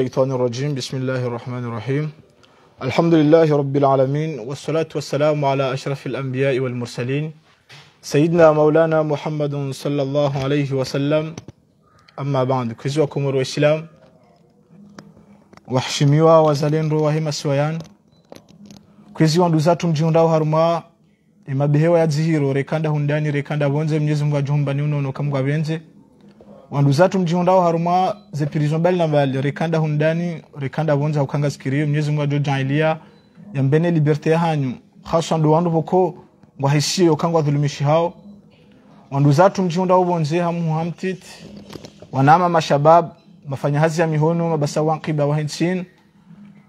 الشيطان الرجيم بسم الله الرحمن الرحيم الحمد لله رب العالمين والصلاة والسلام على أشرف الأنبياء والمرسلين سيدنا مولانا محمد صلى الله عليه وسلم أما بعد كزوكم الإسلام waheshimiwa wazalendo wa hema siwayani kwezi wandu zathu mjihundao haruma imabehewa ya dzihiro rekanda hundani rekanda vonze mnyezi mungu ajuhumbani unono kamgwa benze wanduza tumjihondaho haruma zepirizo mbali na mbali rekanda hundani rekanda bonza ukanga sikirio mnyezi Mungu ajoja ilia yambene liberte hanyu hasa ndo wandu poko ngwa hisi yokangwa dhulumishi hao wanduza tumjihondaho bonze hamu hamtit wanama mashabab mafanya hazi ya mihono mabasa wankiba wa hinsin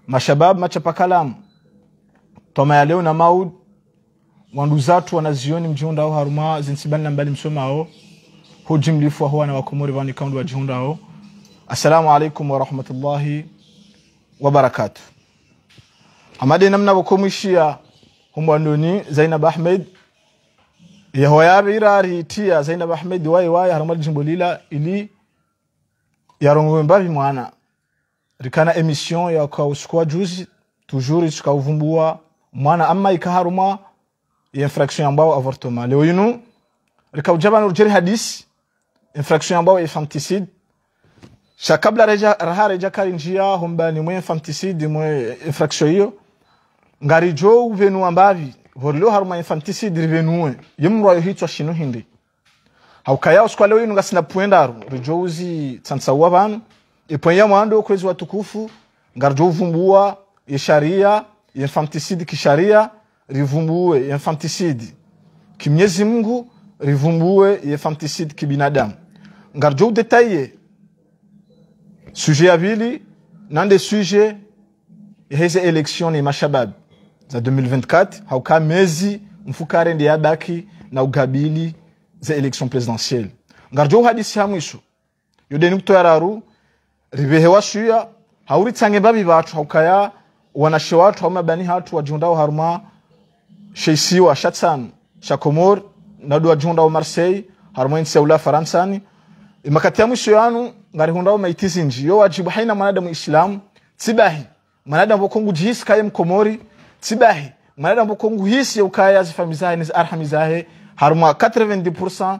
mashabab machapa kalamu toma ya leo na maud wanduza tu wanazioni mjihondao haruma zinsibani na mbali msomao hujumlifu wa wana wa komori bani kaundu wa jihunda ho assalamu alaikum wa rahmatullahi wa barakatuh amade namna bo komishiya humbandoni zainab ahmed yahoyaɓe irari tiya zainab ahmed wayi wayi har jimbolila ili yarongoɓe mbawi mwana rikana ya kwa sukuwa juzi toujours suka uvumbua mwana amma ika haruma yenfraction yambawo avortement leo yunu rika ujabana urjeri hadisi infection ambayo infanticide cha kabla reja raha reja kari njia ni mwe infanticide mwe infraction hiyo ngari jo venu ambavi horlo haruma infanticide rivenuwe yimro yo hitwa shino hindi haukaya uskwale wino ngasina puenda puendaru rijouzi tsansawa banu iponya mwando kwezi watukufu ngari jo vumbua ngarjo sharia yesharia infanticide ki sharia rivumbue infanticide kimyezi Mungu rivumbue infanticide ki binadamu ngarjo udetaye sujet ya pili nande sujet hizi election ni mashabab za 2024 hauka mezi mfukare ndi yabaki na ugabili za election presidentielle ngarjo uhadisi ya mwisho yodeni kutoyararu ribehewa shuya hauritsange babi bacu haukaya wanashe wacu haumabani hatu wajundao haruma sheisiwa shatsanu shakomor nadu wajundao marseille haruma inseula faransani makati ya mwisho yanu ngarihundawo maitizi yo wajibu haina mwanadamu islamu tsibahi mwanadamu bokongu jihisi kaye mkomori tsibahi mwanadamu bokongu hisi ya ukaya azifamizahe nizi arhamizahe haruma 90%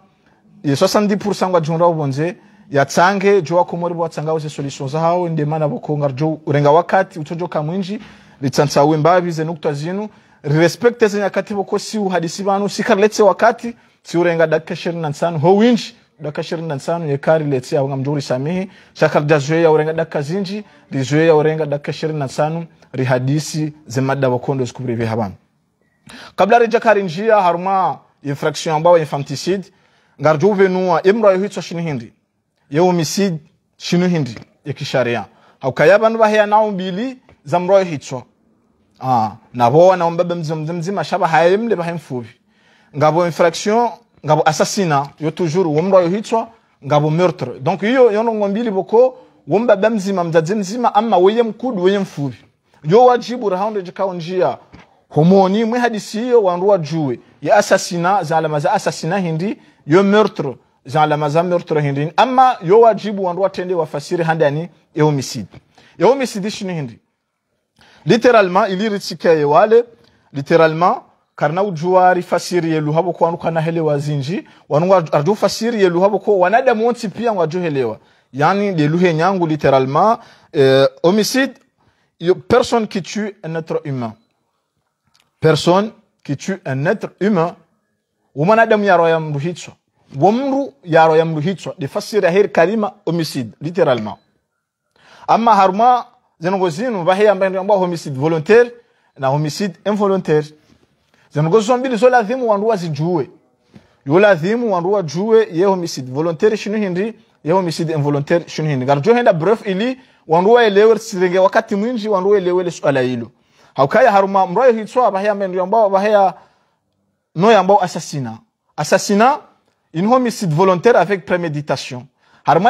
ya 60% nga jihundawo bonze ya tange jo wa komori bwa bwatsanga wose solution za hao zahawo ndemana bokonga jo urenga wakati uchojo kamwinji litsantsawe mbavi ze nukta zinu rirespecte zenyakati boko si uhadisi banu sikarletse wakati si urenga dakika 25 ho winji daka ishirini na tano nyekari letse awanga mjuri samihi shakar da zoeya urenga daka zinji ri zoeya urenga daka ishirini na tano ri zemada wakondo zikubiri vi kabla ri jakari njia haruma infraction ambayo infanticide ngarjo uvenua imra yohitwa shinu hindi yo homicide shinu hindi yakisharia haukaya bantu bahaya nawo mbili zamro yohitwa ah nabo na ombaba mzima mzima shaba hayemle bahemfubi ngabo infraction ngabo assassinat yo toujours womndo ayo hitwa ngabo meurtre donc yo yo no ngombili boko wombaba mzima mzadzi mzima ama weye mkudu weye mfubi yo wajibu rahaunde jikao njia homoni mwe hadisi hiyo wanruwa juwe ya assassinat za alama za assassinat hindi yo meurtre za alama za meurtre hindi ama yo wajibu wanruwa tende wafasiri handani e homicide e homicide shini hindi littéralement iliritsikaye wale littéralement karna ujuwa rifasiriye luhabo ko wanuka nahelewa zinji wanungwa arju fasiriye luhabo ko wanadamu wonsi pia ngwajohelewa yani leluhe nyangu littéralement euh, homicide personne qui tue un être humain personne qui tue un être humain umanadamu yaroya mndu hitso womru yaroya mndu hitso lifasiri aheri kalima homicide littéralement ama haruma zenongo zinu vaheya mbaendiambwa homicide volontaire na homicide involontaire zanikoso mbili solathimu wandu yo yolathimu wandu wajuwe ye homicide volontaire shinu hindi ye homicide involontaire shinu hindi jo henda bref ili wandu waelewe sirenge wakati mwinji wandu waelewe suala hilo haukaya haruma mroyo hitswa bahaya mendo ambao bahaya no ambao assassinat assassinat une homicide volontaire avec préméditation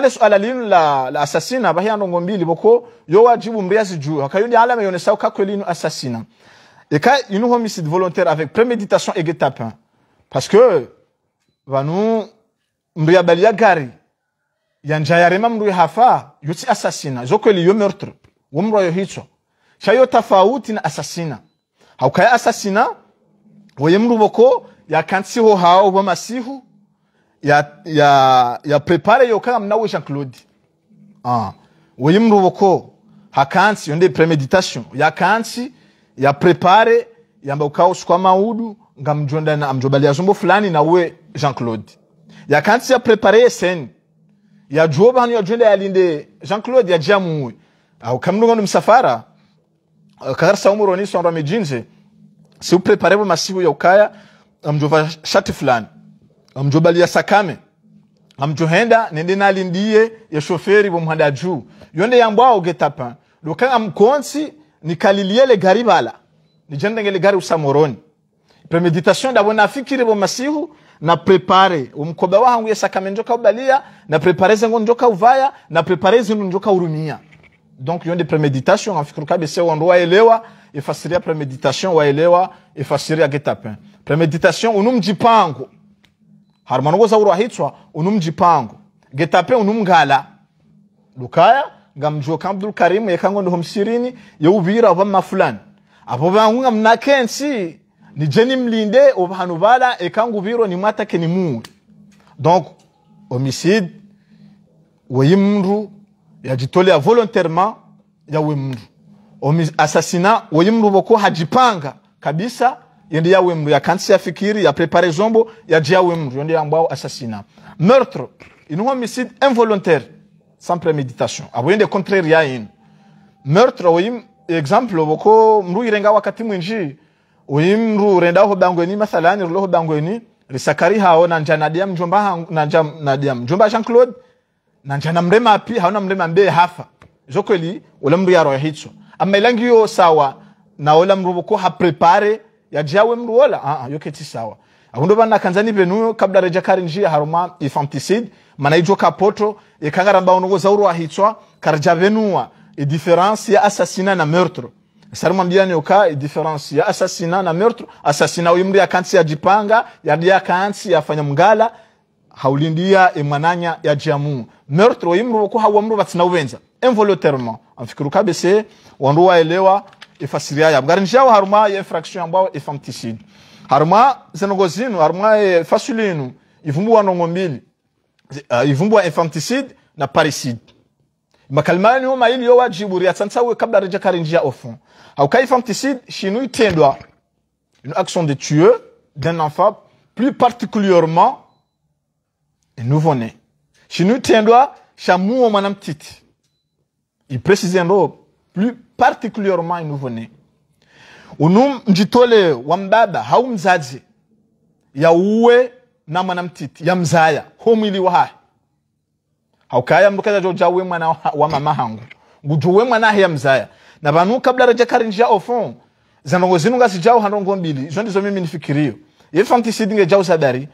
le suala linu la, la assassinat bahaya ndongo mbili boko yo wajibu mriyazi juu hakayundi alama yonesao kakwelinu assassinat Et quand une homicide volontaire avec préméditation et guet hein, parce que, vanu, mriabalia gari, hafa, assassina, zokeli yo meurtre, hicho. tafauti assassina. Haukaya assassina, woyemru boko, ya hao ya, ya, ya prepare un Jean-Claude. Ah. boko, yonde préméditation, ya yaprepare yamba ukauswa maudu ngamjonda na amjobalia zombo fulani na uwe Jean Claude ya ya kanti prepare yakansi yaprepare eseni yajuo banu ya linde Jean Claude yajia muwe au kamdunga ndo msafara eh, sa umuro ni sonra mejinze si uprepare bo masihu ya ukaya amjova shati fulani amjobali ya sakame amjohenda nende na lindie ya shoferi bo muhanda juu yonde yambwa ogetapa dokanga mkonsi nikalilie le gari bala nijende ngeli gari usamoroni premeditation ndabona afikire bo masihu na prepare umkoba wahangu yesa kamenjoka ubalia na prepare zengo njoka uvaya na prepare zinu njoka urumia donc yonde premeditation afikuru kabese wando waelewa ifasiria premeditation waelewa ifasiria getapin premeditation unumjipango harumanogo zauro ahitswa unumjipango getapin unumgala lukaya ngamjuka abdul karim yekango ndiho mshirini yeubira oba mafulani abo bangu ngamna kensi nije nimlinde obahanu bala ekango ubiro nimwatake nimuwe donc homicide weyimndu yajitolea volontairement yawe mndu assassina weyimndu bokuwa hajipanga kabisa yende yawe mndu yakansi yafikiri yaprepare zombo yaje yawe mndu yende yambwao assassinat meurtre ino homicide involontaire sans préméditation abuyende ah, contraire ya ino meurtre oyim example boko mruyirenga wakati mwinji uyim rurenda ho bangweni mathalani rulo ho bangweni risakari hao nanja nadia mjomba nanja nadia mjomba Jean Claude nanja na mrema api haona mrema mbe hafa zokweli ula mru yaro hicho ama ah, ilangi yo sawa na mru boko ha prepare ya jawe mru wala ah, ah yoke ti sawa abundo bana kanzani benuyo kabla reja karinji haruma infanticide mana poto e kangara ekangarambaunogo zauru ahitswa karjavenua e edifference ya assassinat na meurtre ni oka e edifference ya assassinat na meurtre assassinat uyu muri ya yajipanga yadi akansi yafanya mngala haulindia emwananya ya e jamu meurtre uyu muri ko hawa muri batsina ubenza involontairement amfikira ukabese wandu waelewa e fasiria ya mgari njao haruma ya infraction e ambao infanticide haruma zenogozinu haruma e fasulinu ivumbu wanongo mbili Ah, ivumbua infanticide na parricide makalima niyo maili yo wajibu ya tsansawe kabla reja karinjia au fond ah, infanticide shinu itendwa une action de tueur d'un enfant plus particulièrement un nouveau-né shinu itendwa chamu mwana mtiti il précise robe plus particulièrement un nouveau-né unu mjitole wa mbaba hau mzazi ya uwe na namwana mtiti yamzaya homwili wahahe haukayambukaza jojawe mwana wa mama hangu ngujuwe mwana ya mzaya na banu kabla reja rejekarinjia ofon zanongo zinu jao hanongo mbili izo ndizo mimi nifikirio nge jao sadari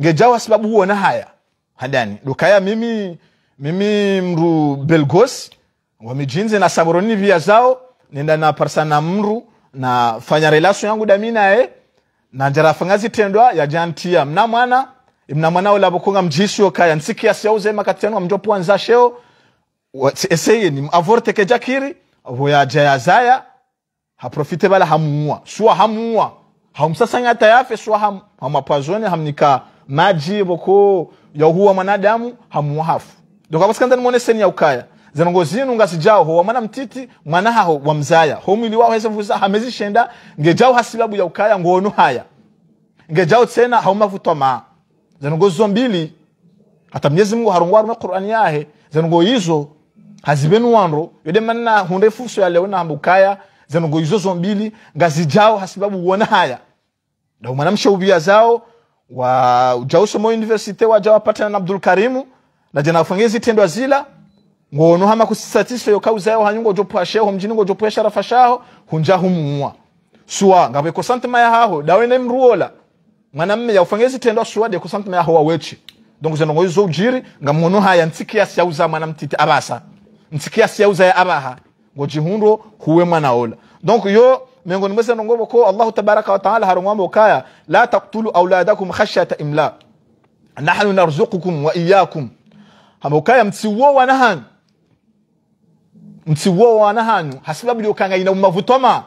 nge jao asibabu huona haya hadani dokaya mimi mimi mru belgos wamijinze na saboroni via zao nenda na parsa na mru na fanya relaso yangu damina eh nanjara afanga zitendwa yajantia mna mwana mna mwana ola bukunga nsiki ya nsikia sia uzema wa mjopu anza sheo eseye ni avorte ke jakiri jaya zaya haprofite bala hamuwa suwa hamuwa hamsasanya tayafe suwa ham hamapazone hamnika maji boko ya huwa manadamu hamuwa hafu doka basikanda mwone seni ya ukaya zinongoziye ho wamwana mtiti mwana haho wamzaya homwili waho hese shenda nge ngejaho hasibabu ya ukaya ngono haya nge ngejaho tsena haumavutwa ma zinongozo zombili hata mnyezi mungu harongwa rume qur'ani yahe zinongo izo hazibenu wanro yode manna hunde fuso ya lewena na hambukaya zinongo izo zombili nga ngazijaho hasibabu wona haya na ndio mwana mshaubia zao wa jausomo university waja apatana na Abdul Karimu na jana tendo wa zila ngono hama yo kauza yo hanyungo jo pwashe jopuasheho mjini ngo jopuesha rafashaho hunja humwa suwa ngabe ko sante maya haho dawe ne mruola mwanamme ya ufangezi tendo suwa de ko sante maya haho wechi donc zeno ngo izo ujiri nga mwono haya ntikia siauza mwana mtiti abasa ntikia siauza ya abaha ngo jihundo huwe mwana ola donc yo miongoni mwese nongobo ko Allah tabaraka wa taala harongwambo kaya la taqtulu auladakum khashyata imla nahnu narzukukum wa iyakum hamokaya mtsiwo wanahan nti wowe n'ahantu hasibabiri ukangayina mu mavutoma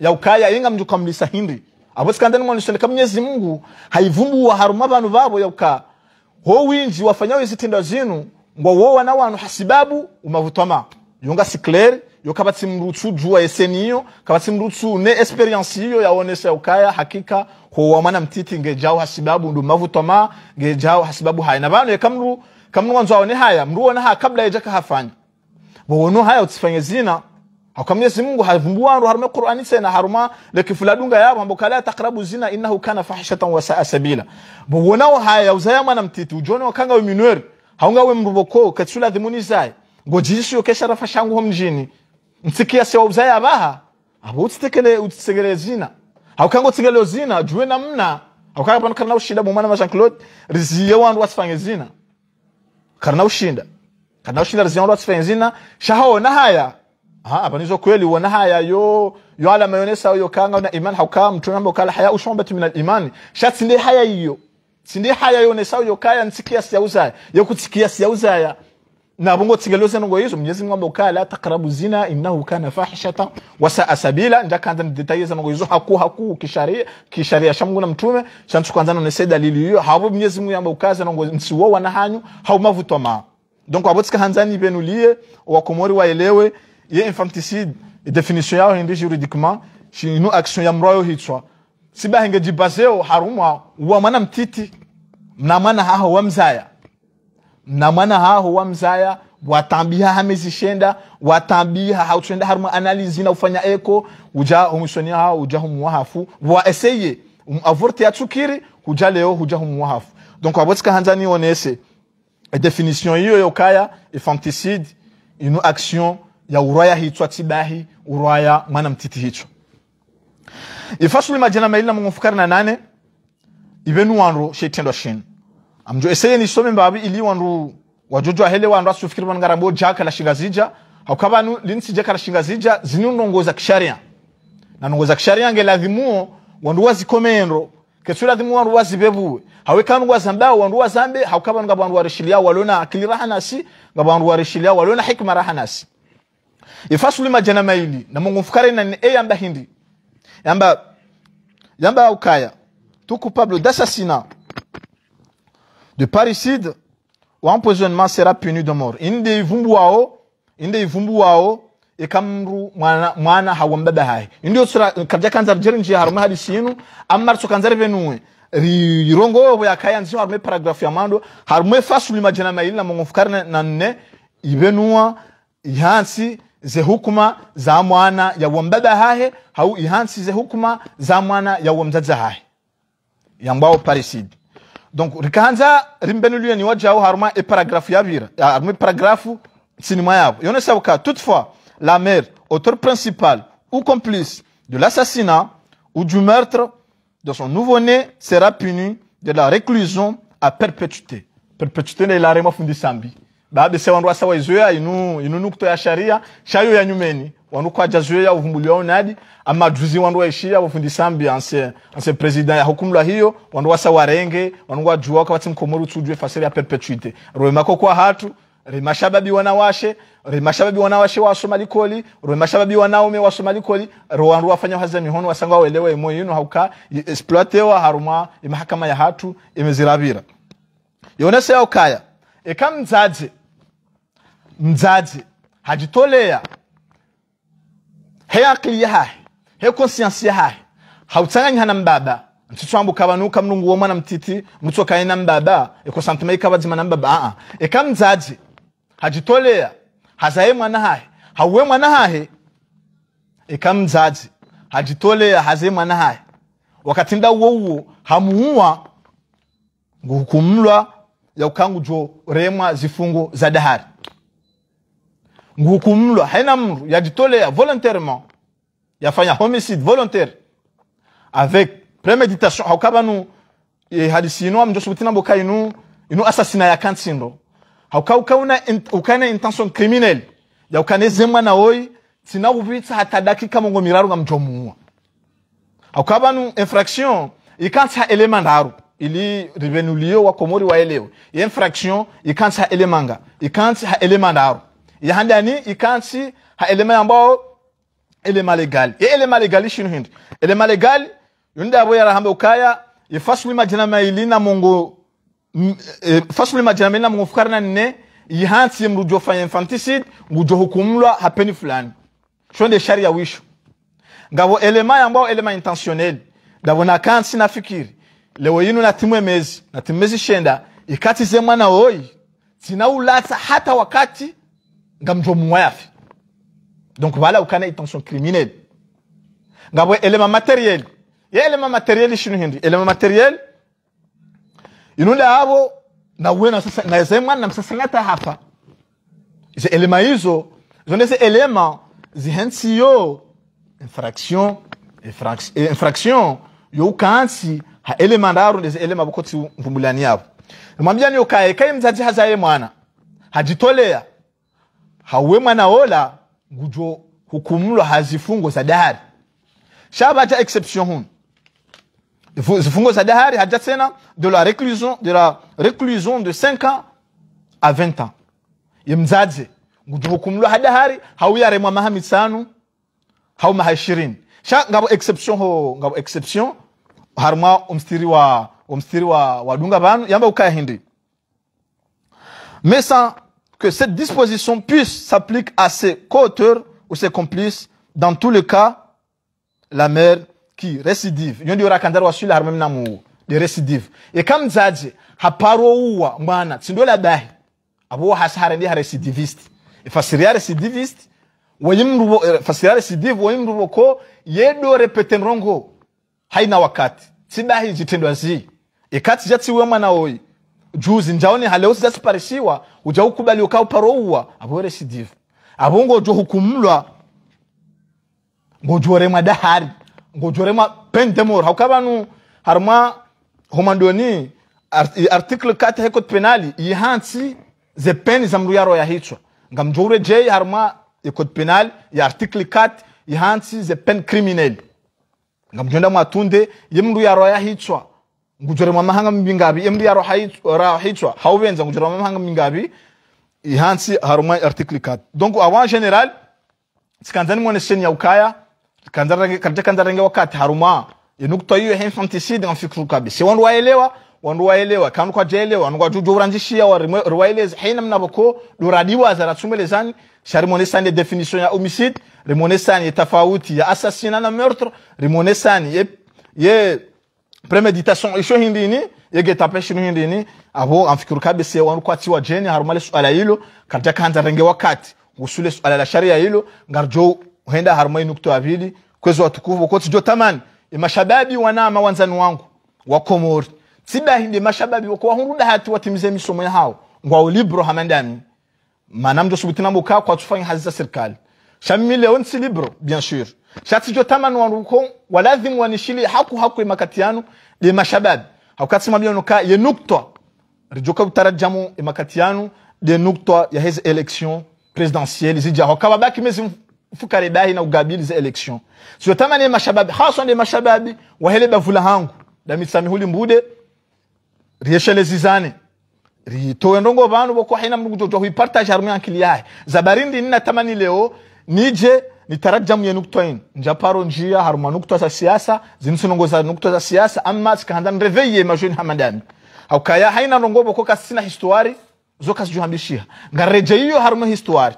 ya ukaya yenga mjuka mlisa hindi abo sikanda ni mwanishani kama Mwenyezi Mungu haivumbu wa haruma banu babo ya uka ho winji wafanya wezi tinda zinu ngo wowe na wanu hasibabu umavutoma yonga sikler yo kabatsi mrutsu jua eseniyo kabatsi mrutsu ne experience yo yaonesha ukaya hakika ho wamana mtiti ngejao hasibabu ndu mavutoma ngejao hasibabu haina banu ya kamru kamru wanzo aone haya mruona ha kabla yajaka hafanya bono hayo tsifanye zina akamye si mungu havumbua ndo harume qur'ani sena haruma lekifuladunga yabo ambokala taqrabu zina innahu kana fahishatan wa sa'a sabila bono haya uzaya mwana mtitu ujone wakanga we minwer haunga we mruboko katsula dhimuni zai ngojisi yokesha rafa shangu homjini ntsikia se uzaya baha abo utsitekele utsisekele zina hakanga tsigelo zina juwe namna haukanga pano karna ushida bomana wa Jean Claude riziye wandu wasfanye zina karna ushinda kana ushilarisiona lwatsi fenzina shahaona haya ha abanizo kweli wona haya yo yo ala mayonesa yo kanga na iman hukam tunambo kala haya ushombati min al-iman shatsinde haya iyo tsinde haya yo nesa yo kaya ntsikia siya uzaya yo kutsikia siya uzaya nabo ngo tsigalo zeno ngo yesu mnyezi mwamba ukala taqrabu zina innahu kana fahishatan wa sa'a sabila nda kanza details ngo yesu haku haku kisharia kisharia shamungu na mtume shantu kwanza none dalili hiyo hapo mnyezi mwamba ukaza ngo nsiwo wanahanyu haumavuto maa donc wabotsika hanzani ivenulie wakomori waelewe ye infanticide definition yao hindi juridiquement chi nu action ya mroyo hitswa sibahenge jibaseo harumwa wa mana mtiti na mana haho wa mzaya na mana haho wa mzaya watambiha hamezishenda watambiha hautsenda harumwa analizi na ufanya eko uja humshonia hao uja humwahafu wa eseye um avorte ya tukiri uja leo huja humwahafu donc wabotsika hanzani onese definition hiyo ya ukaya infanticide ino action ya uraya hitwa tibahi uraya mwana mtiti hicho ifasuli majana mailina mungufukari na nane ibenu wanru sheitendwa shinu amjo eseye nisome mbabi ili wanru wajojo ahele wanru asufikiri wangarambo jaka la shingazija haukabanu linsi jaka la shingazija zini nongoza kisharia na nongoza kisharia nge lazimuo wandu wazikomeenro kesura dimu wan ruwa zibebu hawe kan wa zamba wan ruwa zambe haw kaban gaban ruwa rishiliya walona akili rahanasi gaban ruwa rishiliya walona hikma rahanasi ifasuli jana maili na mungu fukare na ni e yamba hindi yamba yamba ukaya tout coupable d'assassinat de parricide ou empoisonnement sera puni de mort inde ivumbu wao inde ivumbu wao ikamru mwana mwana mbaba hai ndio sura kabja kanza rjerinji harume hadisi yinu amar so kanza revenue yirongoyobo yakayanzi harume paragraph ya mando harume fasu fasuli majana maili na mongo fukarne na nne ibenua ihansi ze hukuma za mwana ya wambaba hahe hau ihansi ze hukuma za mwana ya wamzaza hahe ya mbao parisidi donc rikanza rimbenuluye niwajawo haruma eparagrafu yabira harume e paragraph sinima yabo yone sabuka toutefois la mère, auteur principal ou complice de l'assassinat ou du meurtre de son nouveau-né, sera punie de la réclusion à perpétuité. Perpétuité ni la rema fundisambi. On sewa ndo sawa izoya inu inu ya sharia shayo ya nyumeni wanukwa jazuya uvumbuliwa unadi ama juzi wandu ishia wafundisambi anse anse president ya hukumla hiyo wandu wasa warenge wandu wa juwa kwa face à la perpétuité. ya perpetuite roema kwa hatu rimashababi wanawashe rimashababi wanawashe wasoma likoli rimashababi wanaume wasoma likoli rowandu wafanya haza mihono wasanga waelewa imoyo yino hauka wa haruma imahakama ya hatu imezirabira yonese yaukaya eka mdzadze mdzadze hajitolea he akili ya yahahe he konsiyansi yahahe hautsanganyihana mbaba ntsitswambu kavanuka mulungu womwana mtiti mutsokaye na mbaba ikosantima ikavadzima na mbaba aa eka mdzadze hajitolea hazaye mwana hahe hauwe mwana hahe eka mzazi hazaye mwana hahe wakati mda uwouwo hamuua nguhukumulwa yaukangujo remwa zifungo za dahari nguhukumlwa haina mru yajitolea volontairement yafanya homicide volontaire avec premeditation haukabanu hadisi inu amjosubutina inu asasina ya kansindo ukana intention criminel ya ukanezemwa nawoyi tsinakupitsa hata dakika mongo miraru nga mjomuwa aukabanu infraction ikantsa elema ndaru ili rivenuliyo wa komori wa elewe ye infraction ikantsi ha elema nga ikantsi ha elema ndaru yahandani ikantsi ha elema ambao elema legal ya elema legal shinu hindi elema legal yunda abo rahambe ukaya ifaswi majina mailina mongo Eh, fashe majina majana mena mwofukari na nne yihansiye mu rujofanya infanticide ngujo hukumulwa hapeni fulani shonde sharia wisho ngabo elema yambao elema intentionnel ngabo na kansi na fikiri leo yinu na timwe mezi na timwezi shenda ikati zema na mwana oyi ulata hata wakati ngamjo muwayafi donc wala ukana intention criminelle ngabo elema materiel ye elema materiel shinu hindi elema materiel inunda abo nawe nasemwa namusasanata hapa ze elema hizo ze elema zihensiyo infraction infraction eh, infraction youkansi ha elema ndaru ndeze elema bukotsi mvumulani yabo mwambia ukae kaye kaye mzazi hazaye mwana hajitolea hauwe mwana ola gujo hukumulwa hazifungo za dahari shabaja exception hunu Fungo Sadahari Hadjatsena de la réclusion de la réclusion de 5 ans à 20 ans. Yemzadze gudukumlo hadahari hawiyare mwa mahamisanu haw mahashirin. Sha ngabo exception ho ngabo exception harma omstiriwa, omstiriwa, umstiri wa wadunga yamba ukaya hindi. Mais sans que cette disposition puisse s'appliquer à ses co-auteurs ou ses complices dans tous les cas la mère qui récidive nyo ndiyo rakandarwa wa shule memna muwo de récidive e zaji haparo uwa mwana tsindola dahi apo hasi hari ndi harecidivist ifasiria e recidivist wayimrubo e, fasiria récidive wayimru ko yedo repete mrongo haina wakati tsidahi jitendwa zi ikati jatsiwe mwana oyi juzi njaone haleo sijatsiparisiwa uja ukubali ukao paro uwa abo récidive abongo jo hukumlwa ngojo remwa dahari ngojorema ma pen demor hauka vanu harma homandoni article 4 hekot penali yihansi ze peine za mru yaro yahitswa ngamjoure je harma ekot penal ya article 4 yihansi ze pen peine criminelle ma tunde yemru yaro ya yahitswa ngujore ma mahanga mbingabi yemru yaro ra hahitswa haubenza ngujore ma mahanga mbingabi yihansi harma article 4 donc avant général tsikanzani mwana seni ukaya katika kandarenge wakati haruma inukto hiyo infanticide on fikru kabisa wandu waelewa wandu waelewa kanu kwa jelewa wandu waju joranjishia wa riwaeleza hina mnaboko duradiwa za sani ya definition ya homicide rimone sani ya tafauti ya assassina na meurtre sani ya ya premeditation isho hindini yegetapeshinu hindini abo amfikuru si wandu kwa tiwa jeni harumale suala hilo katika kandarenge wakati usule suala la sharia hilo ngarjo huenda harumai nukta avili kwezi watukufu ko tijo tamani emashababi wanama wanzani wangu wa wakomori tsibahinde mashababi wako wahunruda hatu watimize misomo ya hao ngwao libro hamandami manam jo subutina mboka kwa tufanya hazi za serikali shamimi leo nsi libro bien sûr shati jo tamani wanuko walazimu wanishili haku haku makatiano le mashababi hakatsima bien nuka ye nukta rijoka utarajamu makatiano de nukta ya hizi election présidentielle zijahokababaki mezi fukare dai na ugabili za election sio tama ni mashababi haswa ni mashababi wahele bavula hangu da damisamihuli mbude rieshele zizane rito ndongo bantu boko haina mungu mndu kutotoa huipartage harumu akili yahe zabarindi nina tama ni leo nije nitarajamu ye nukta in njaparo njia haruma nukto za siasa zinsunongoza nukta za nukto za siasa amma sikahanda nreveye majoni hamadami haukaya haina ndongo boko kasina histoire zoka sijuhambishia ngareje hiyo haruma histoire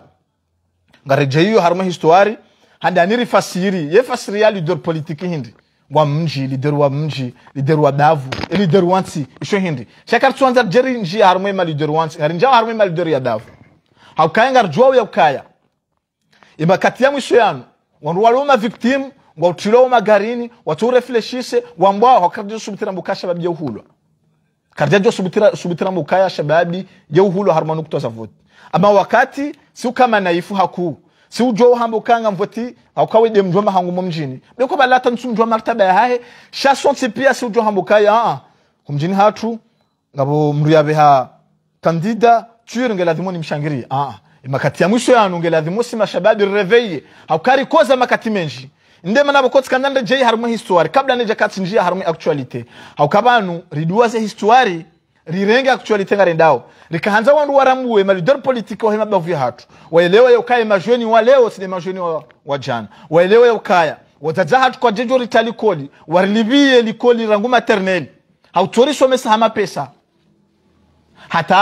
nga rejeyo harimo histoire handi ye fasiri ya leader politiki hindi wa mji leader wa mji leader wa davu e leader wansi isho hindi shakar tsuanza jeri nji harimo ima leader wansi ngari njao harimo ima leader ya davu haukaya ngar juwa ya ukaya ima kati ya mwisho yanu wanruwaluma victim wa utilo wa magarini watu urefleshise wambwa wakardisubitira mbukasha babija uhulwa kardia jo subitira subitira mukaya shababi je uhulu harmanu kutoza vote ama wakati si kama naifu haku si ujo hambo kanga mvoti au kawe de mjoma hangu mjini beko balata nsu mjoma martaba yahe shason si pia si ujo hambo kaya a kumjini hatu ngabo mruyabe beha kandida tuyere ngelazimo ni mshangiri a makati ya mwisho yanu ngelazimo si mashababi reveye haukari koza makati menji ndema nabo kotsi kandanda jay harimwe histoire kabla neja katsi njia harimwe actualité au haukabanu riduwaze histoire rirenge actualité ngare ndao rikahanza wandu warambuwe malidor politique wahema bavuye hatu waelewa yaukaya majoni wa leo sine majoni wa, wa jana waelewa yaukaya wadzadza hatu kwa jejo ritalikoli warilibie likoli rangu maternel materneli hama pesa hata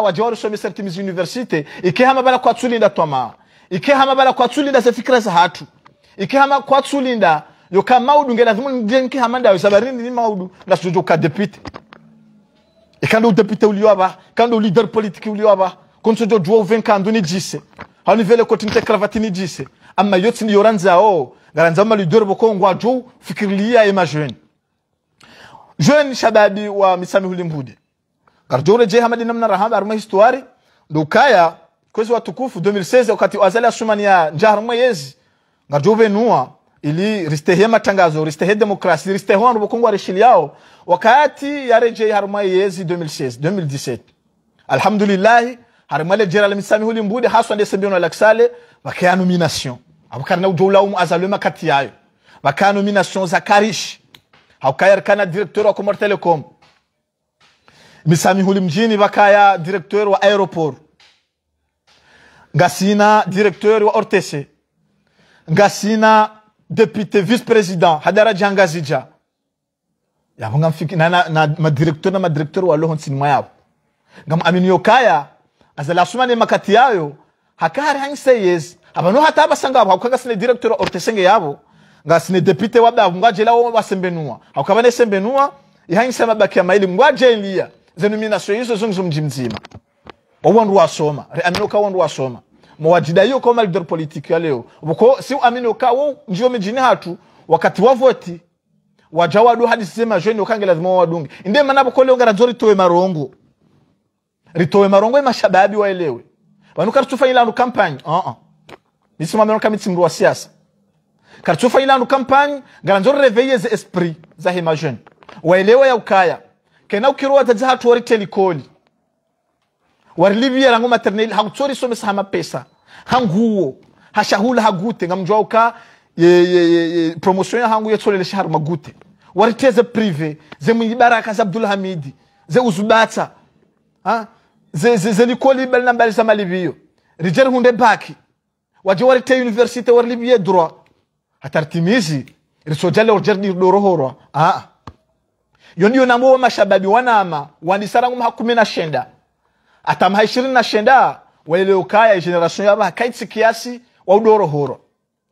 waja warisomesa rtimizi universite ikehama bala kwatsulinda twama ikehama bala kwatsulinda se fikira za hatu ikihama kwatsulinda yoka maudu ngelazimu ndie nkihamanda yosabarini ni maudu nasujo ka depute ikando depute uliwaba kando leader politique uliwaba konsojo juo venkandu ni jise hanivele kotinte cravate ni jise ama yotsi ni yoranzao ma leader boko ngwa juo fikirilia ema jeune jeune shababi wa misami hulimbude karjore je hamadi namna rahaba arma histoire dokaya kwezi watukufu 2016 wakati azali asumani ya njahar mwezi nga juve nuwa ili ristehe matangazo ristehe demokrasi ristehe wanu bukungu yao wakati ya yarejei haruma yezi 2016 2017 alhamdulillahi haruma le la misami huli mbude haswa ndese mbiona laksale bakaya nomination abukarina ujoula umu azalwe makati yayo wakaya nomination za karish rikana direktor wa comor telekom misami huli mjini wakaya direktor wa aeroport ngasina direktor wa ortese ngasina député vice président hadara janga zija yabo nga mfiki na, na, na madirektor na madirektor wa loho nsinima yabo nga aminu kaya azala suma ne makati yayo hakari say yes abano hata abasanga abo hakukaga sine director ortesenge yabo nga sine depute wabda abungwajela wo basembenua hakukabane sembenua ihanyi sema bakia maili mgwajelia zenu mina so yiso soyizo zungzumjimzima wawandu wasoma re aminu ka wandu wasoma mwajida yu kwa malidoro politiki ya leo uko siu amini wu njio mijini hatu wakati wavoti wajawadu waja wadu hadi sema jeni ukange lazima wadungi ndiye maana boko leo ngara zori towe marongo ritowe marongo ya shababi waelewe banuka tufa ila ndo kampani uh ah, -uh. Ah. nisi ndo kamiti mru wa siyasa karchufa ila ndo kampani ngara zori reveye ze esprit za hema jeni waelewe ya ukaya kena ukiro wataja hatu wari telikoli wari livia rangu maternelle hakutsori somesa ha mapesa hanguwo hashahula hagute uka ye, ye, ye, ngamjwauka promotion yahangu yetsolelesha haru magute wariteze prive ze mwinyibaraka za abdul hamidi ze uzubata ha? ze, ze, ze likoli balina mbali za malivio rijeri hunde baki waje warite universite warilivie droit hatartimizi risojale urjerdi dorohorwa aa ah. yo ndiyo nambo mashababi wanama wandisarangu mahakumi na shenda maha ishirini na shenda waeleukaya igenerasyon yaba hakaitsi kiasi wa udoro horo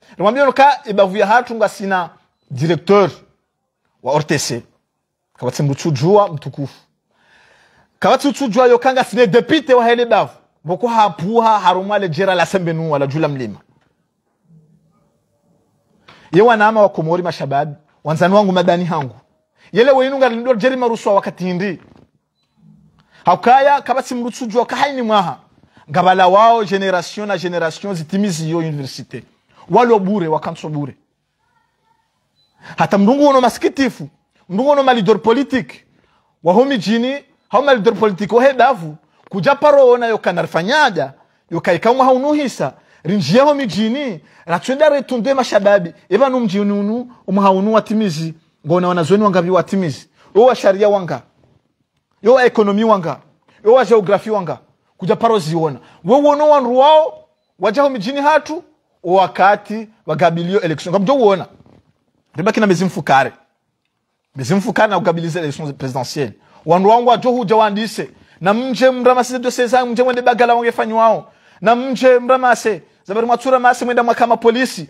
ka ibavu ibavuya hatu sina directeur wa ortc kabatsi mrutsujua mtukufu kabatsi utsujua yokanga sine depute wa hene davu boko hapuha le jera la sembe nuwa la jula mlima ye wanama wa wakomori mashababi wanzani wangu madani hangu yele weinunga lindor jeri maruswa wakati hindi hakaya kabatsi mu rutsuju akahali ni mwaha ngabala wao generation na generation zitimizi yo universite walo bure wakanso bure hata mdungu wono masikitifu mdungu wono malidor politique wahumi jini hao malidor politique wahedavu kuja paro yoka paroona yokanarifanyaja yokaikamwa haunuhisa rinjiyeho jini ratswenda retunde mashababi eva numjini unu umuhaunu watimizi gona wanazweni wangabi watimizi uwa sharia wanga yo wa ekonomi wanga yo wa geografi wanga kuja paro ziona we wewona wantu wawo wajaho mijini hatu wakati wagabilio election kwa mjo wona ribaki na mezimfu kare mezimfu kare na ugabilize election presidentielle wantu wangu wajo huja wandise na mje mramase dose zangu mje mwende bagala wange wangefanywao na mje mramase zabari mwatsura mase mwenda mwakama polisi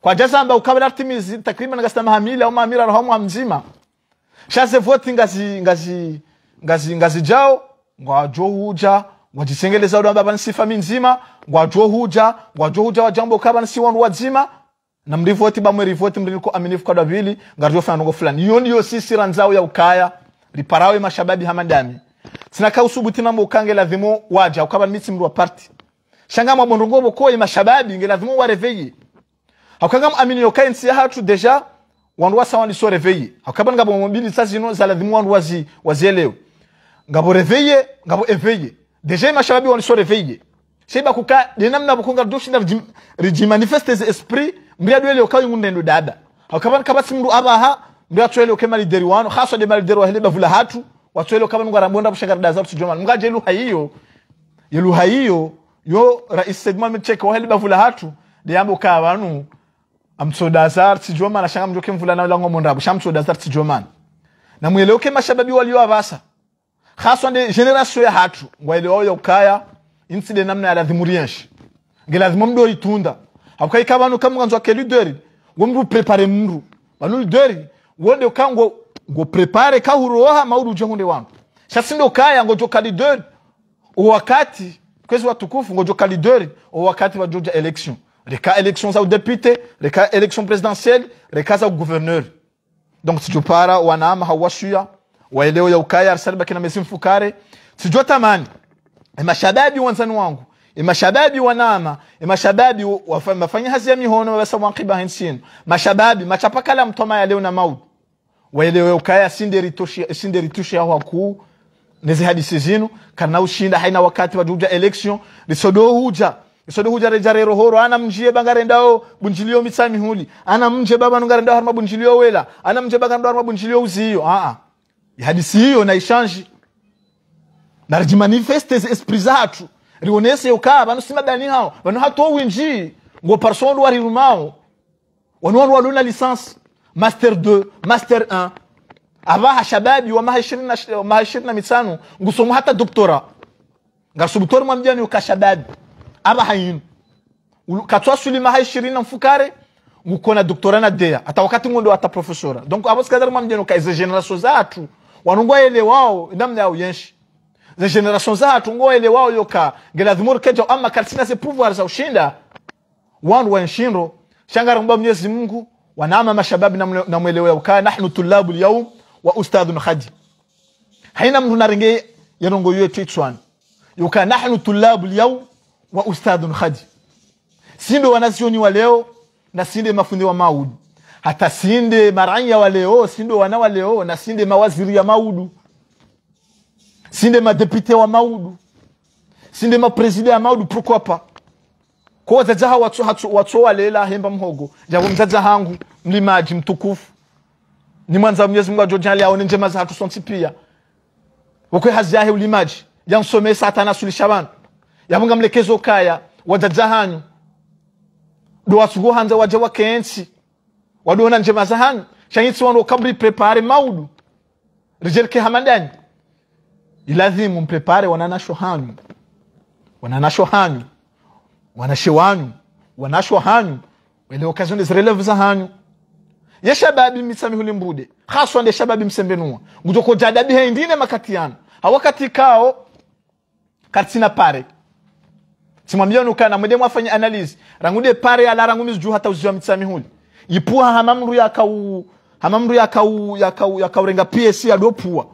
kwa jazamba ukabila artimizi takriban ngasita mahamila au mahamila mwa mzima shaze voti ngazi ngazi ngazi ngazi jao ngwajohuja ngwajisengeleza adu amba pansi fami nzima ngwajohuja ngwajohuja wajambo kha pansi wanu wazima na mlivoti bamwe rivoti mliniko aminifu kwa dabili davili ngatiofana nongo fulani iyo ndiyo sisi ranzao ya ukaya riparawe mashababi hamandami hamadami sinaka usubutinambo ukange lazimo waja ukaba mitsi mndu wa parti shangamo bondongobo koyi mashababi ngela nge lazimo wareveye hakangamo amini yokaensi ya hatu deja wandu wasawandiso reveye hakaba ngabo mobili sazino za lazimo wandu wazi wazielewe ngabo reveye ngabo eveye deja mashababi waniso reveye sheba kuka de namna bukunga do shinda dushinda manifeste ze esprit mbi adwele okayi ngundendo dada akaban kaba mndu abaha mbi atwele okema lideri wano khaso de malideri wahele bavula hatu watwele okaba ngwa rambonda bushagara dazaru tujoma mngaje jelu hayo yelu hayo yo rais sedma mcheke wahele bavula hatu de yambo ka banu amtsodazar tijoma na shanga mjoke mvula na lango monda mondabu shamtsodazar tijoma na mweleoke mashababi walio abasa ndi generation ya hatu ngwaile oyo kaya inside namna ya lazima uriyenshi nge lazima mdo itunda hakukaika banu kamwanzwa ke lideri ngo mru prepare mru banu lideri wonde kango ngo ngo prepare ka huroha mauru jehunde wangu shasindo kaya ngo joka lideri wakati kwezi watukufu ngo joka lideri wakati wa joja election reka election za udepite reka election presidentielle reka za gouverneur donc si jupara wanaama hawashuya waeleo ya ukaya arsalba kina mesi mfukare sijua tamani mashababi wanzani wangu mashababi wanama mashababi mafanya hazi ya mihono basa wankiba hensino mashababi machapakala mtoma ya leo na waeleo ya ukaya sinde ritushi ya wakuu nezi hadisi zinu karna ushinda haina wakati wa waduja eleksyon risodo huja risodo huja rejare rohoro ana mjie bangarendao bunjilio mitsamihuli ana mje baba nungarendao harma bunjilio wela ana mje bagarendao harma bunjilio uziyo a a hadisi hiyo naishanji narigimanifeste esprit zacu rionese uka vanu hao vanu hatowinji ngo parsondo warirumawo wanuwanu na lisansi master 2 master 1 avaha shababi wa maha ishirini na mitano ngusomu hata doktora ngasubutori mwamjani uka shababi avaha inu yinu suli maha ishirini na mfukare ngukona doktora na dea ata wakati ngondo ata profesora donc abo sikadari mwamjani uka ize generation zatu wanungoa ele wao namna ya uyenshi zegeneration zathu ngoa ele wao yoka gela dhimur kejo ama kartina se pouvoir za ushinda wan wan wayenshindro shangara ngumba mwezi mungu wanama mashababi na mwelewa uka nahnu tulabu liyawu wa ustadhun haji haina mndu narenge yarongo yue tuitwan yuka nahnu tulabu liyawu wa ustadhun haji sindo wanazioni wa leo na sindo mafundi wa maudu hata sinde maranya waleo sinde wana waleo na sinde mawaziri ya maudu sinde madepite wa maudu sinde mapresida ya maudu prokopa ko zaja watu hatu watu walela hemba mhogo jawo mzaja hangu mlimaji mtukufu ni mwanza Mwenyezi Mungu ajojali aone njema za hatu sonsi pia ukwe haziahe ulimaji yansomee satana sulisha bana yabunga mlekezo kaya wajaja hanyu do wasugo hanza waje wakensi waɗonanje mazahan shayitsi wano kabri prepare maudu rijelke hamadani ilazimu mprepare wananasho hanyu wananasho hanyu wanashe wanyu wanasho hanyu wele occasion zirelevu za hanyu ye shababi huli mbude haswa ndiye shababi msembenua ngutoko jadabi haindine makati yanu hawakati kao katina pare simwambia nukana mwede mwafanya analizi rangude pare ala rangumizi juu hata mitsami huli ipua hamamru yakau hamamru yakau yakau yakaurenga PS yadopuwa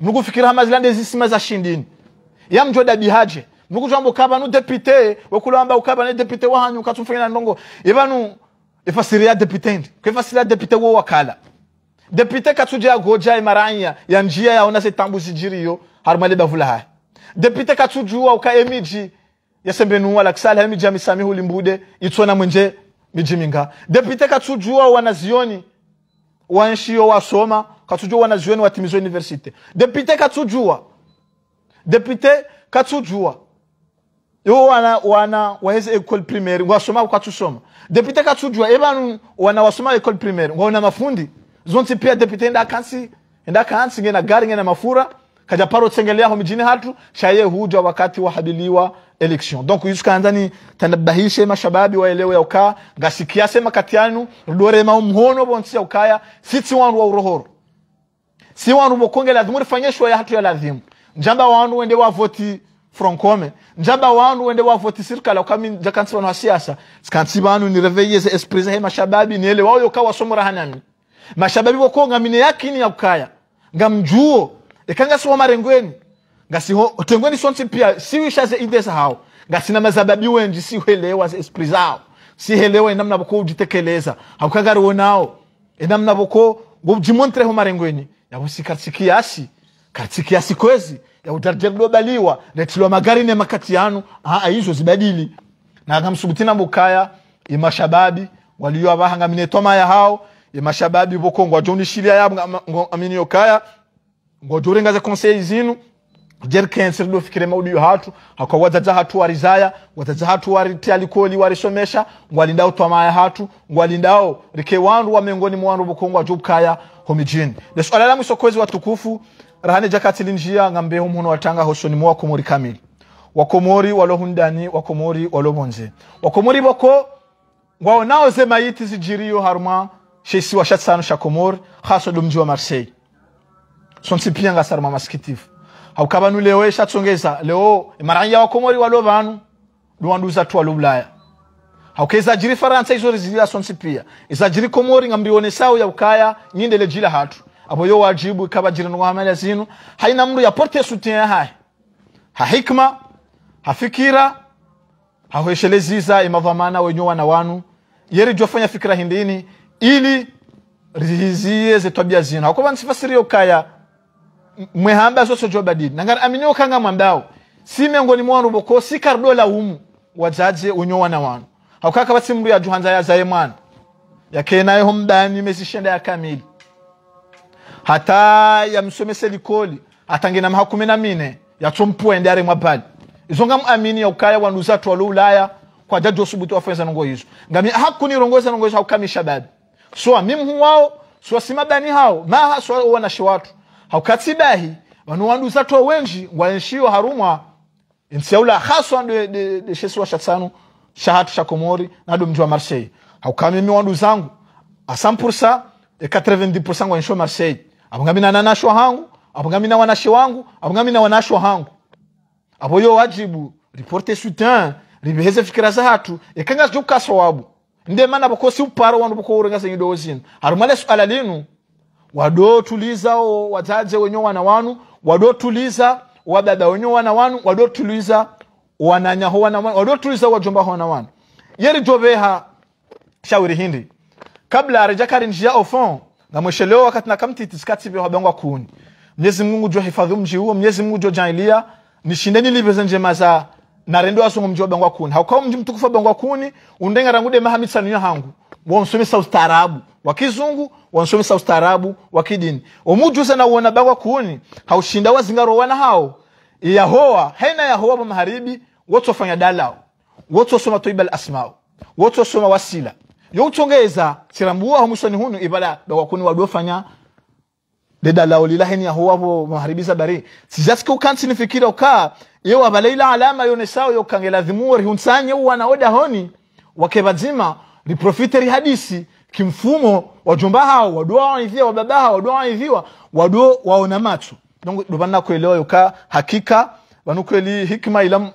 nukufikira hamazilande zisima za shindini yamjoda bihaje nukujambo kaba nu député wekulamba ukaba ne député wahanyu katsufina ndongo ibanu ifasiria député ndi kwifasiria député wo wakala député katsuja goja imaranya ya njia yaona setambuzi jiriyo harumale bavula haya député katsujua uka emiji yasembenuwa laksala hemi jamisamihu limbude itsona mwenje mijiminga depite katsujua wanazioni wanshio wasoma katsujua wanazioni watimizo universite depite katsujua depite katsujua iwo wana wana waheze école primaire wasoma kwatusoma depite katsujua e ebanu wana wasoma école primaire ngona mafundi zonsi pia depite ndakansi ndakansi ngena gari ngena mafura kajaparo tsengelea mijini hatu shaye huja wakati wa wahabiliwa election donc yusukanza ni tanabahishe mashababi waelewe yauka ngasikia sema kati yanu rudorema umhono bonsi ukaya sisi wanu wa urohoro si wandu bokonge lazimu rifanyeshwa ya hatu ya lazimu njamba wanu wende wa voti fronkome njamba wanu wende wa wavoti sirkala ukami jakansi wanu wa siasa sikansi banu ze esprit he mashababi ni niele wao yoka wasomora hanami mashababi bokonga mine yakini ya ukaya ngamjuo ekangasiwo marengweni ngasiho otengweni sonse pia siwishaze indesa hao ngasina mazababi wenji sihelewa esprit zao sihelewa enamna boko ujitekeleza hakukangariwo nao enamna boko ngobjimontreho marengweni yabo sikartikiasi kartikiasi kwezi yaudaraja globaliwa retilwa magari ne makati yanu aa izo zibadili na akamsubutina bukaya imashababi walio abahanga mine toma ya hao imashababi boko ngwa joni ngwajonishilya yabo amini yokaya ngojuringa za conseil zinu jerkenser do fikire maudu yo hatu hakwa wadzaza hatu warizaya wadzaza hatu wariti alikoli warisomesha ngwalindao twamaya hatu ngwalindao rike wandu wa miongoni mwandu bukongwa jubkaya homijini ne swala mwiso kwezi watukufu rahane jakatili njia ngambe muno watanga hosoni mwa komori kamili wakomori walohundani wakomori walobonze wakomori boko ngwao nao ze mayiti zijiriyo haruma shesi wa shatsano sha komori haso do mji wa marseille sontsipiyanga sari mamasikitifu haukava nu leo eshatsongeza leo maranja wakomori walo vanu luwanduza tuwa lubulaya haukeza jiri faransa izori zilila sontsipia iza jiri komori ngambione sao yaukaya nyindele jila hatu apo yo wajibu ikava jiri nuwamela zinu haina mndu yaporte sutien hai hahikma hafikira hahwesheleziza imavamana wenyowa wana wanu yeri jofanya fikira hindini ili rihizie zetabia zina hakuva nsifasiriyo kaya mwehamba soso zoso jobadidi nangati amene okhanga mwandao si miongoni mwanu boko si kardola umu wajaje wadzadze unyowana wanu hakukakha patsi mndu ya juhanza yazaye mwana yakhenayeho mdani mesishenda yakamili hata ya yamsomese likoli atangena maha kumi na mine ya ende are mwabali izonga muamini ya ukaya wanu uzatu walo ulaya kwa jaji wa wafenza nongo hizo ngami hakuni rongoza nongo hizo hakukamisha babi sowa mimhu wao sowa simadani hao maha sowa uwanashi watu haukatsidahi vanu wandu usato wenji ngwa enshiyo harumwa ensiyaula haswa de, de, wa shatsanu shahatu shakomori nado mji wa marseille haukamimi wandu zangu a 100% e 90% ngwa enshiyo marseille apangamina nanashwa hangu apangamina wanashe wangu apangamina wanashwa hangu apo yo wajibu riporte sutin ribeheze fikira zahatu ekanga zokukaswa wabu ndemana mana bakosi uparo wandu bokourenga zenyidowo zinu harumale suala linu wadotuliza wataje wenyewe wana wanu wadotuliza wadada wenyewe wana wanu wadotuliza wananyaho wana wanu wadotuliza wajombaho wana wanu yeri jobeha shauri hindi kabla arejakari njia ofon na mweshelewa wakati na kamtiti sikati vyo habangwa kuuni mnyezi mungu jo hifadhu mji huo mnyezi mungu jo jailia nishindeni liveze njema za narendo asungu mji wa bangwa kuuni haukao mji mtukufu bangwa kuuni undenga rangude mahamitsa niyo hangu wansomesa ustaarabu wa kizungu wansomesa ustaarabu wa kidini umujuze na uona bagwa kuni haushinda wazingarowana hao yahowa hena yahowa bamaharibi wotsofanya dalao wotsosoma toibal asmao wotsosoma wasila youtongeza sirambuaho mwishoni hunu ibala bagwakuni waliofanya deda lao lilaheni yahowa maharibisa bari sijasike ukansinifikira ukaa iyo abalaila alama yonesao yokangela dhimuri hunsanye uwana odahoni wakebazima liprofiteri hadisi kimfumo wajomba hao wadua wanaiviwa wababa hao wadua wanaiviwa wadua waona macho donc ndo kuelewa yoka hakika banukweli hikma ila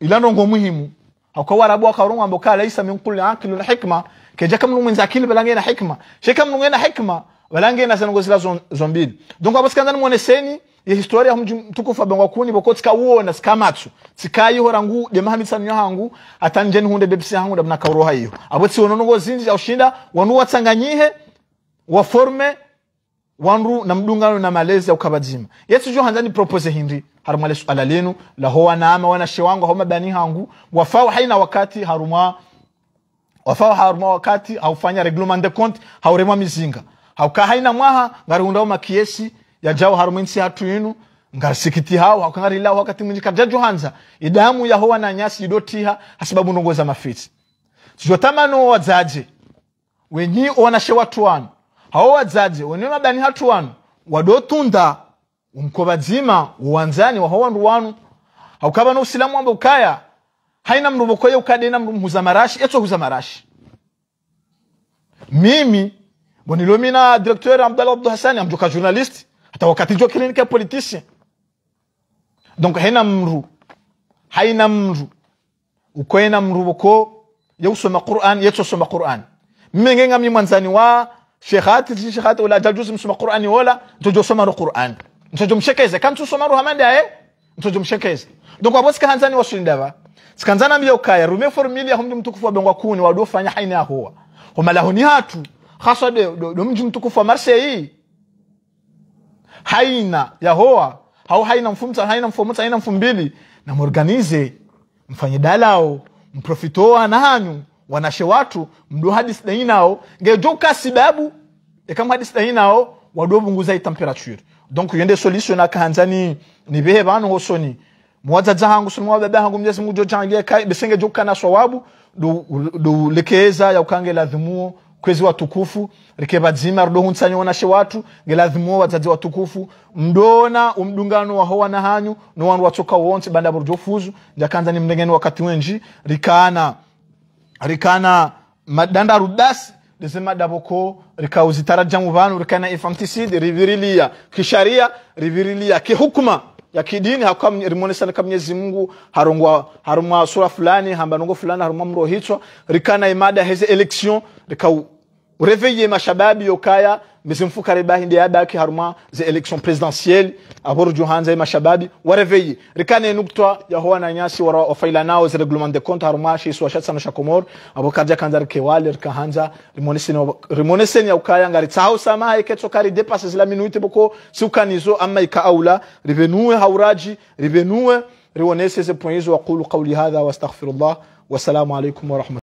ilanongo muhimu hakwa warabu akarongo amboka laisa min kulli aqilun hikma keja kamnu mwenza akili balange na hikma sheka mnu na hikma balange na sanongo zila zombili donc abasikanza muoneseni historia ya mji mtukufu bangwa boko tsikawuona tsikamatsu tsikayihora ngu de mahamid sanyo hangu atanjeni hunde bebsi hangu dabna kauroha hiyo abo tsionono ngo ya ushinda wanu watsanganyihe wa forme wanru na mdungano na malezi ya ukabajima yetu jo hanzani propose hindi harumwa suala lenu la hoa na ama wana wangu homa bani hangu wafao haina wakati harumwa wafao harumwa wakati haufanya reglement de compte hauremwa mizinga hauka haina mwaha ngarihundao makiesi yajawo hari minsi yatu inu ngasikiti hao hakangarilao wakati mwinji kajajo hanza idamu yahowa na nyasi idotiha hasibabu nongoza mafiti tamano wazaje wenyi owanashe watu wanu hawo wazaje wenyi mabani hatu wanu wadotunda umkobadzima uwanzani waho wandu wanu haukaba no usilamu amba ukaya haina mndu bokoye ukadena mndu mhuza marashi eto huza marashi mimi bonilomina directeur Abdallah Abdou Hassan amjoka journaliste hata wakati jua clinic ya politician donc haina mru haina mru uko mru boko ya usoma Qur'an ya yetsosoma Qur'an ngenga ngamye mwanzani wa shekhati shekhati wala jajuzi msoma Qur'an wala tojo soma ro Qur'an ntojo mshekeze kan soma ro hamande eh? aye ntojo mshekeze donc abo sikahanzani washindava sikanzana mbyo kaya rume formili ya humdi mtukufu wa bengwa kuni wadofanya haina ya huwa homalahoni hatu khaswa do, do, do mji mtukufu wa Marseille haina yahoa au haina mfumsa haina mfomosa haina mfumbili na morganize mfanye dalao mprofitoa hanyu wanashe watu mdu hadis dai nao ngejoka sibabu ekam hadis dai nao wadu bunguza i temperature donc yende solution akahanzani ni behe banu hosoni mwaza hangu sunu mwa baba hangu mjesi mujo jangia kai besenge joka na swawabu du, do lekeza ya ukange la dhumuo kwezi watukufu rikebadzima rudohuntsanyoonashe watu ngelazimiwo wadzadzi watukufu mdoona umdungano waho na hanyu no wanu watsoka wonse banda burjofuzu njakhanza ni mlengeni wakati wenji rikana rikana madanda rudasi risema daboko rikauzitara jamu vanu rikana infanticide rivirilia kisharia rivirilia kihukuma ya kidini rimonesa ka mnyezi mungu harongwa harumwa sura fulani hamba hambanongo fulani harumwa mrohitswa rikana imada heze election rikau réveillé ma shababi yokaya mizimfuka rebahi ndiye abaki haruma ze élection présidentielle abor juhanza ma shababi wareveille rikane nuktwa ya huwa na nyasi wara ofaila nao ze règlement de compte haruma shi swa shatsa no shakomor abo karja kanza rikewale rikahanza rimonesen rimonesen yokaya ngari tsao sama iketso kari dépasse la minute boko sukanizo amma aula rivenue hauraji rivenue rionese ze point hizo waqulu qawli hadha wastaghfirullah والسلام wa rahmatullah